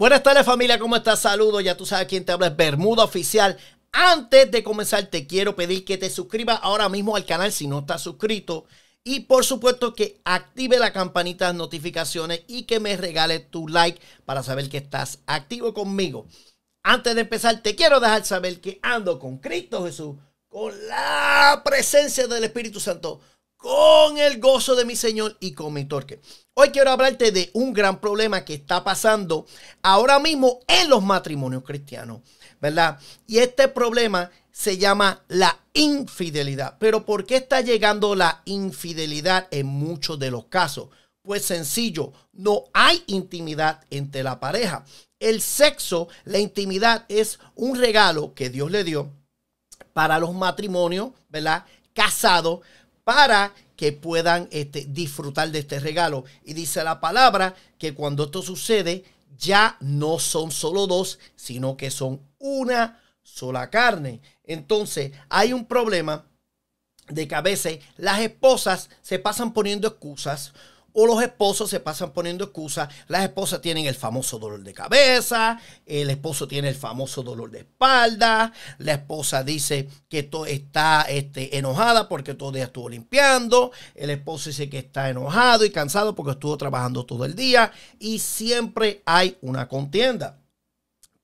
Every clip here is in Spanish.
Buenas tardes familia, ¿cómo estás? Saludos, ya tú sabes quién te habla, es Bermuda Oficial. Antes de comenzar, te quiero pedir que te suscribas ahora mismo al canal si no estás suscrito. Y por supuesto que active la campanita de notificaciones y que me regales tu like para saber que estás activo conmigo. Antes de empezar, te quiero dejar saber que ando con Cristo Jesús, con la presencia del Espíritu Santo, con el gozo de mi Señor y con mi torque. Hoy quiero hablarte de un gran problema que está pasando ahora mismo en los matrimonios cristianos, ¿verdad? Y este problema se llama la infidelidad. Pero ¿por qué está llegando la infidelidad en muchos de los casos? Pues sencillo, no hay intimidad entre la pareja. El sexo, la intimidad es un regalo que Dios le dio para los matrimonios, ¿verdad? Casados, para que puedan este, disfrutar de este regalo. Y dice la palabra que cuando esto sucede, ya no son solo dos, sino que son una sola carne. Entonces, hay un problema de que a veces las esposas se pasan poniendo excusas o los esposos se pasan poniendo excusas. Las esposas tienen el famoso dolor de cabeza, el esposo tiene el famoso dolor de espalda, la esposa dice que está este, enojada porque todo el día estuvo limpiando, el esposo dice que está enojado y cansado porque estuvo trabajando todo el día y siempre hay una contienda.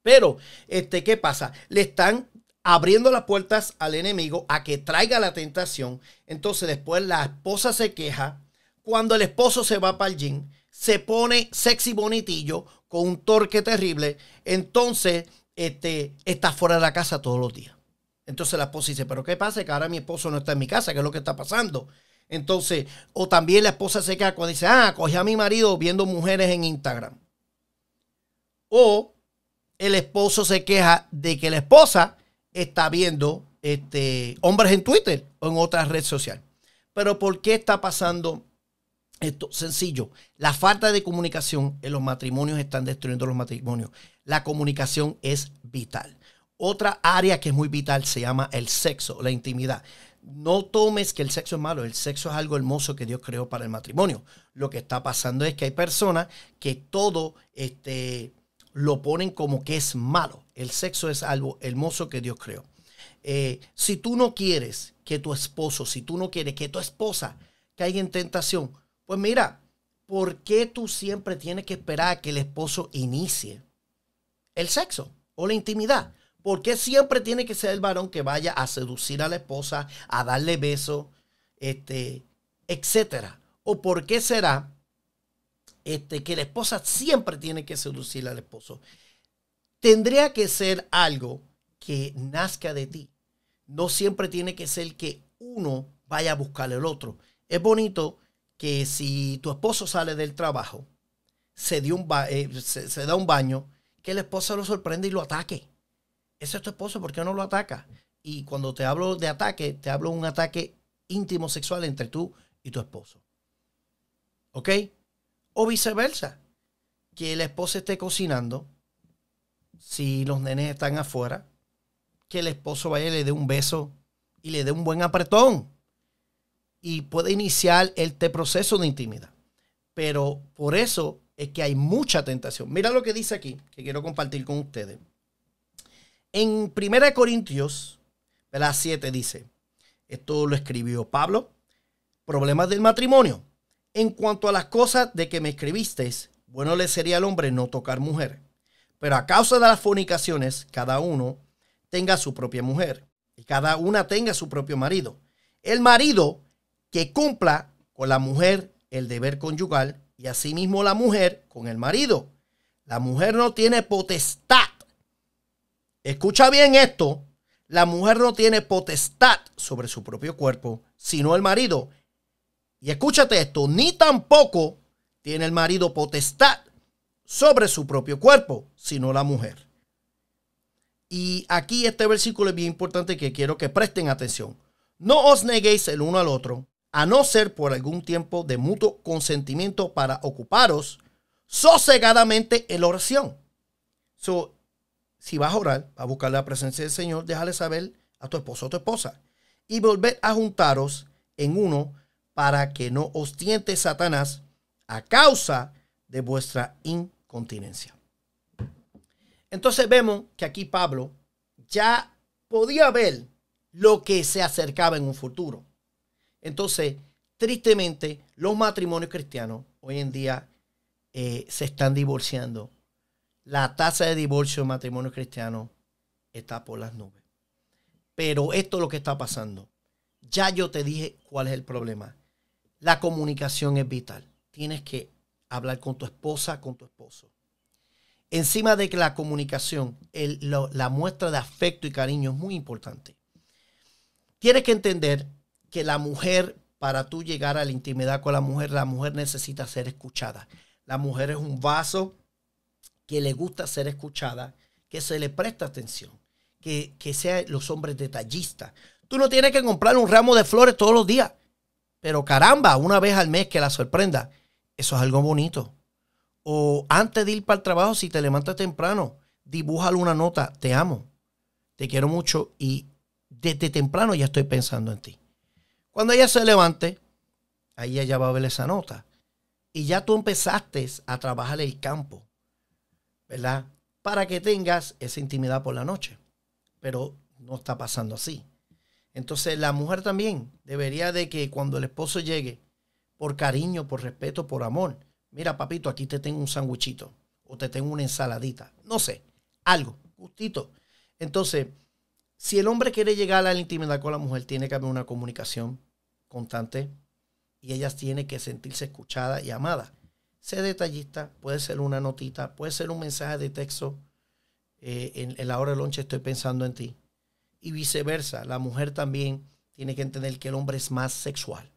Pero, este, ¿qué pasa? Le están abriendo las puertas al enemigo a que traiga la tentación. Entonces después la esposa se queja, cuando el esposo se va para el gym, se pone sexy bonitillo con un torque terrible, entonces este, está fuera de la casa todos los días. Entonces la esposa dice, pero ¿qué pasa? Que ahora mi esposo no está en mi casa, ¿qué es lo que está pasando? Entonces, o también la esposa se queja cuando dice, ah, cogí a mi marido viendo mujeres en Instagram. O el esposo se queja de que la esposa está viendo este, hombres en Twitter o en otra red social. Pero ¿por qué está pasando esto, sencillo, la falta de comunicación en los matrimonios están destruyendo los matrimonios. La comunicación es vital. Otra área que es muy vital se llama el sexo, la intimidad. No tomes que el sexo es malo, el sexo es algo hermoso que Dios creó para el matrimonio. Lo que está pasando es que hay personas que todo este, lo ponen como que es malo. El sexo es algo hermoso que Dios creó. Eh, si tú no quieres que tu esposo, si tú no quieres que tu esposa caiga en tentación, pues mira, ¿por qué tú siempre tienes que esperar a que el esposo inicie el sexo o la intimidad? ¿Por qué siempre tiene que ser el varón que vaya a seducir a la esposa, a darle besos, este, etcétera? ¿O por qué será este, que la esposa siempre tiene que seducir al esposo? Tendría que ser algo que nazca de ti. No siempre tiene que ser que uno vaya a buscar al otro. Es bonito que si tu esposo sale del trabajo, se, un eh, se, da un baño, que la esposa lo sorprende y lo ataque. Ese es tu esposo, ¿por qué no lo ataca? Y cuando te hablo de ataque, te hablo de un ataque íntimo sexual entre tú y tu esposo. ¿Ok? O viceversa, que la esposa esté cocinando, si los nenes están afuera, que el esposo vaya y le dé un beso y le dé un buen apretón y puede iniciar este proceso de intimidad. Pero por eso es que hay mucha tentación. Mira lo que dice aquí, que quiero compartir con ustedes. En 1 Corintios, la 7 dice, esto lo escribió Pablo, problemas del matrimonio. En cuanto a las cosas de que me escribiste, bueno le sería al hombre no tocar mujer. Pero a causa de las fornicaciones, cada uno tenga su propia mujer y cada una tenga su propio marido. El marido que cumpla con la mujer el deber conyugal y asimismo la mujer con el marido. La mujer no tiene potestad. Escucha bien esto. La mujer no tiene potestad sobre su propio cuerpo, sino el marido. Y escúchate esto, ni tampoco tiene el marido potestad sobre su propio cuerpo, sino la mujer. Y aquí este versículo es bien importante que quiero que presten atención. No os neguéis el uno al otro, a no ser por algún tiempo de mutuo consentimiento para ocuparos sosegadamente en la oración. si vas a orar, a buscar la presencia del Señor, déjale saber a tu esposo o tu esposa. Y volver a juntaros en uno para que no os tiente Satanás a causa de vuestra incontinencia. Entonces vemos que aquí Pablo ya podía ver lo que se acercaba en un futuro. Entonces, tristemente, los matrimonios cristianos hoy en día eh, se están divorciando. La tasa de divorcio en matrimonios cristianos está por las nubes. Pero esto es lo que está pasando. Ya yo te dije cuál es el problema. La comunicación es vital. Tienes que hablar con tu esposa, con tu esposo. Encima de que la comunicación, la muestra de afecto y cariño es muy importante. Tienes que entender que la mujer, para tú llegar a la intimidad con la mujer, la mujer necesita ser escuchada. La mujer es un vaso que le gusta ser escuchada, que se le presta atención, que, que sean los hombres detallistas. Tú no tienes que comprar un ramo de flores todos los días, pero caramba, una vez al mes que la sorprenda. Eso es algo bonito. O antes de ir para el trabajo, si te levantas temprano, dibújale una nota, te amo, te quiero mucho y desde temprano ya estoy pensando en ti. Cuando ella se levante, ahí ella va a ver esa nota. Y ya tú empezaste a trabajar el campo, ¿verdad? Para que tengas esa intimidad por la noche. Pero no está pasando así. Entonces la mujer también debería de que cuando el esposo llegue, por cariño, por respeto, por amor, mira papito, aquí te tengo un sandwichito o te tengo una ensaladita, no sé, algo, justito. Entonces, si el hombre quiere llegar a la intimidad con la mujer, tiene que haber una comunicación constante y ella tiene que sentirse escuchada y amada. Sé detallista, puede ser una notita, puede ser un mensaje de texto. Eh, en, el la hora de lonche estoy pensando en ti. Y viceversa, la mujer también tiene que entender que el hombre es más sexual.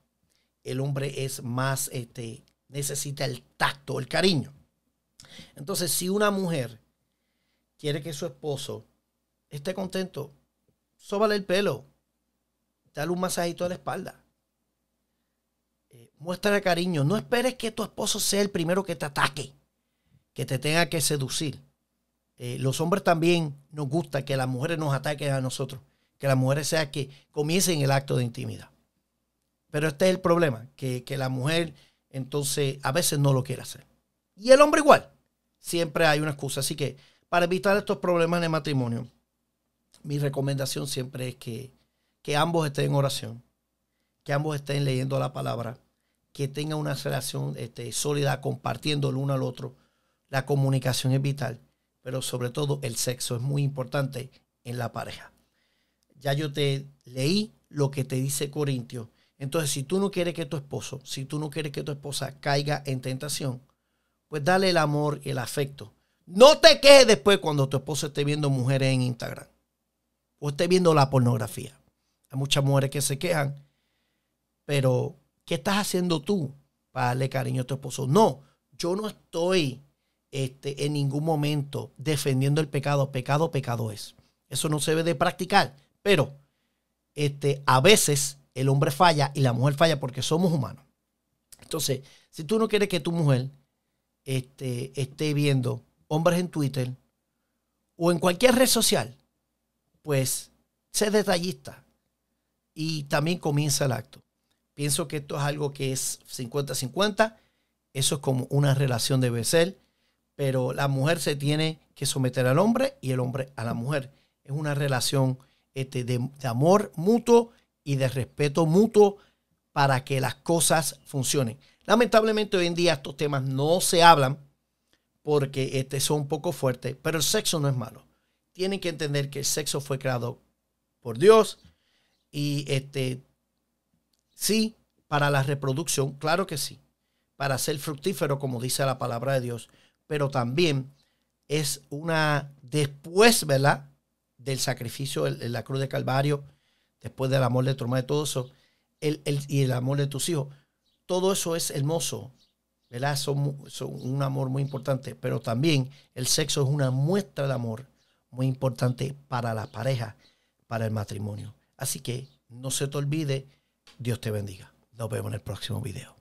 El hombre es más, este, necesita el tacto, el cariño. Entonces, si una mujer quiere que su esposo esté contento, sóbale el pelo, dale un masajito a la espalda, Muestra cariño. No esperes que tu esposo sea el primero que te ataque, que te tenga que seducir. Eh, los hombres también nos gusta que las mujeres nos ataquen a nosotros, que las mujeres sean que comiencen el acto de intimidad. Pero este es el problema, que, la mujer entonces a veces no lo quiere hacer. Y el hombre igual. Siempre hay una excusa. Así que para evitar estos problemas en el matrimonio, mi recomendación siempre es que ambos estén en oración, que ambos estén leyendo la palabra, que tenga una relación este, sólida compartiendo el uno al otro. La comunicación es vital, pero sobre todo el sexo es muy importante en la pareja. Ya yo te leí lo que te dice Corintio. Entonces, si tú no quieres que tu esposo, si tú no quieres que tu esposa caiga en tentación, pues dale el amor y el afecto. No te quejes después cuando tu esposo esté viendo mujeres en Instagram o esté viendo la pornografía. Hay muchas mujeres que se quejan, pero ¿Qué estás haciendo tú para darle cariño a tu esposo? No, yo no estoy este, en ningún momento defendiendo el pecado. Pecado, pecado es. Eso no se debe de practicar. Pero este, a veces el hombre falla y la mujer falla porque somos humanos. Entonces, si tú no quieres que tu mujer este, esté viendo hombres en Twitter o en cualquier red social, pues sé detallista y también comienza el acto. Pienso que esto es algo que es 50-50. Eso es como una relación de ser. Pero la mujer se tiene que someter al hombre y el hombre a la mujer. Es una relación este, de, amor mutuo y de respeto mutuo para que las cosas funcionen. Lamentablemente hoy en día estos temas no se hablan porque este, son un poco fuertes, pero el sexo no es malo. Tienen que entender que el sexo fue creado por Dios y este, Sí, para la reproducción, claro que sí, para ser fructífero, como dice la palabra de Dios, pero también es una después, ¿verdad? Del sacrificio en la cruz de Calvario, después del amor de tu madre, todo eso, y el amor de tus hijos. Todo eso es hermoso, ¿verdad? Son, son un amor muy importante, pero también el sexo es una muestra de amor muy importante para la pareja, para el matrimonio. Así que no se te olvide Dios te bendiga. Nos vemos en el próximo video.